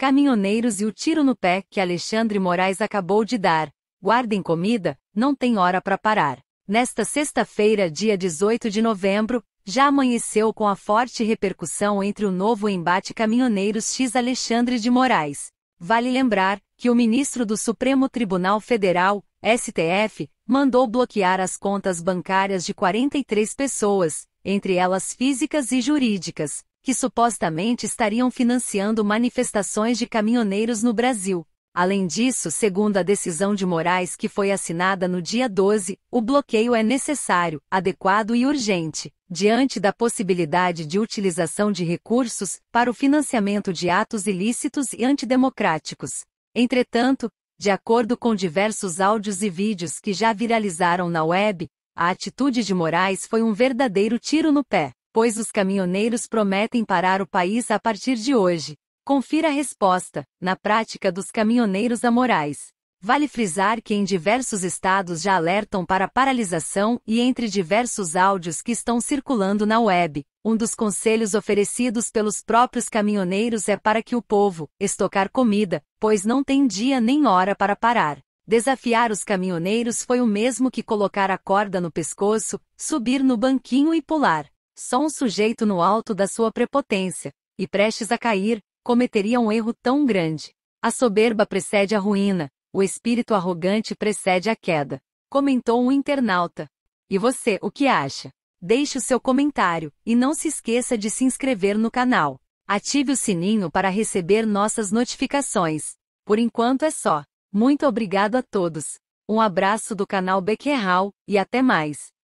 Caminhoneiros e o tiro no pé que Alexandre Moraes acabou de dar. Guardem comida, não tem hora para parar. Nesta sexta-feira, dia 18 de novembro, já amanheceu com a forte repercussão entre o novo embate Caminhoneiros X Alexandre de Moraes. Vale lembrar que o ministro do Supremo Tribunal Federal, STF, mandou bloquear as contas bancárias de 43 pessoas, entre elas físicas e jurídicas, que supostamente estariam financiando manifestações de caminhoneiros no Brasil. Além disso, segundo a decisão de Moraes que foi assinada no dia 12, o bloqueio é necessário, adequado e urgente, diante da possibilidade de utilização de recursos para o financiamento de atos ilícitos e antidemocráticos. Entretanto, de acordo com diversos áudios e vídeos que já viralizaram na web, a atitude de Moraes foi um verdadeiro tiro no pé pois os caminhoneiros prometem parar o país a partir de hoje. Confira a resposta, na prática dos caminhoneiros amorais. Vale frisar que em diversos estados já alertam para paralisação e entre diversos áudios que estão circulando na web, um dos conselhos oferecidos pelos próprios caminhoneiros é para que o povo estocar comida, pois não tem dia nem hora para parar. Desafiar os caminhoneiros foi o mesmo que colocar a corda no pescoço, subir no banquinho e pular. Só um sujeito no alto da sua prepotência, e prestes a cair, cometeria um erro tão grande. A soberba precede a ruína, o espírito arrogante precede a queda, comentou um internauta. E você, o que acha? Deixe o seu comentário e não se esqueça de se inscrever no canal. Ative o sininho para receber nossas notificações. Por enquanto é só. Muito obrigado a todos. Um abraço do canal Bequerral e até mais.